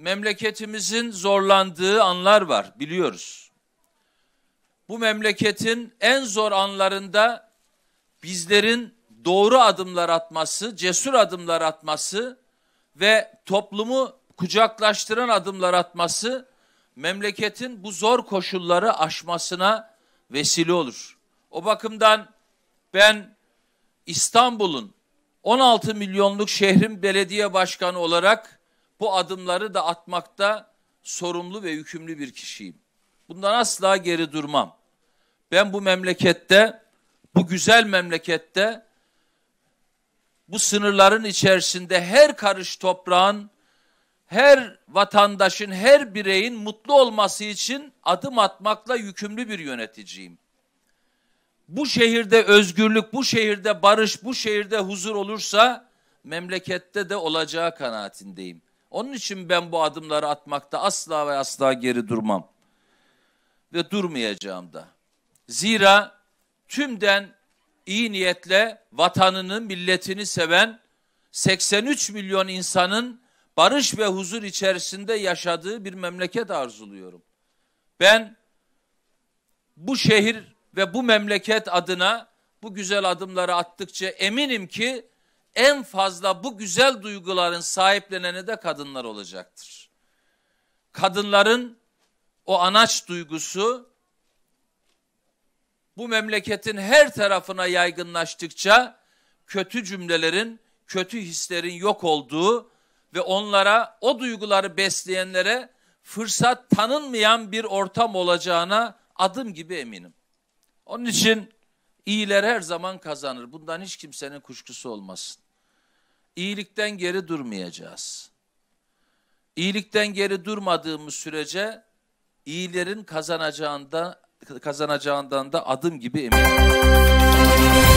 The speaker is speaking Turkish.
memleketimizin zorlandığı anlar var biliyoruz. Bu memleketin en zor anlarında bizlerin doğru adımlar atması, cesur adımlar atması ve toplumu kucaklaştıran adımlar atması memleketin bu zor koşulları aşmasına vesile olur. O bakımdan ben İstanbul'un 16 milyonluk şehrin belediye başkanı olarak bu adımları da atmakta sorumlu ve yükümlü bir kişiyim. Bundan asla geri durmam. Ben bu memlekette, bu güzel memlekette bu sınırların içerisinde her karış toprağın, her vatandaşın, her bireyin mutlu olması için adım atmakla yükümlü bir yöneticiyim. Bu şehirde özgürlük, bu şehirde barış, bu şehirde huzur olursa memlekette de olacağı kanaatindeyim. Onun için ben bu adımları atmakta asla ve asla geri durmam. Ve durmayacağım da. Zira tümden iyi niyetle vatanını, milletini seven 83 milyon insanın barış ve huzur içerisinde yaşadığı bir memleket arzuluyorum. Ben bu şehir ve bu memleket adına bu güzel adımları attıkça eminim ki en fazla bu güzel duyguların sahipleneni de kadınlar olacaktır. Kadınların o anaç duygusu bu memleketin her tarafına yaygınlaştıkça kötü cümlelerin, kötü hislerin yok olduğu ve onlara o duyguları besleyenlere fırsat tanınmayan bir ortam olacağına adım gibi eminim. Onun için İyiler her zaman kazanır. Bundan hiç kimsenin kuşkusu olmasın. İyilikten geri durmayacağız. İyilikten geri durmadığımız sürece iyilerin kazanacağında kazanacağından da adım gibi eminim.